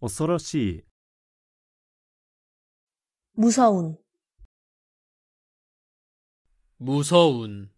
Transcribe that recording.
恐ろしい 무서운 무서운